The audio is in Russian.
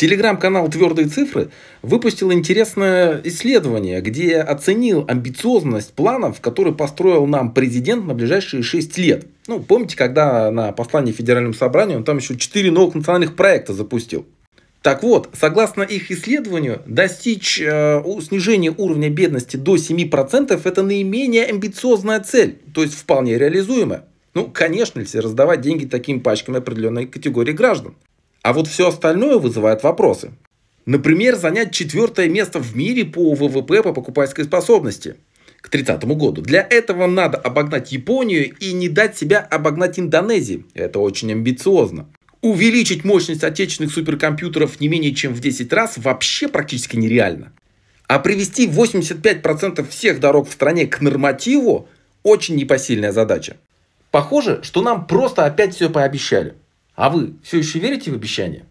Телеграм-канал «Твердые цифры» выпустил интересное исследование, где оценил амбициозность планов, которые построил нам президент на ближайшие 6 лет. Ну, помните, когда на послании федеральному собранию он там еще 4 новых национальных проекта запустил. Так вот, согласно их исследованию, достичь э, снижения уровня бедности до 7% это наименее амбициозная цель, то есть вполне реализуемая. Ну, конечно, если раздавать деньги такими пачками определенной категории граждан. А вот все остальное вызывает вопросы. Например, занять четвертое место в мире по ВВП по покупательской способности к 30 году. Для этого надо обогнать Японию и не дать себя обогнать Индонезии. Это очень амбициозно. Увеличить мощность отечественных суперкомпьютеров не менее чем в 10 раз вообще практически нереально. А привести 85% всех дорог в стране к нормативу – очень непосильная задача. Похоже, что нам просто опять все пообещали. А вы все еще верите в обещания?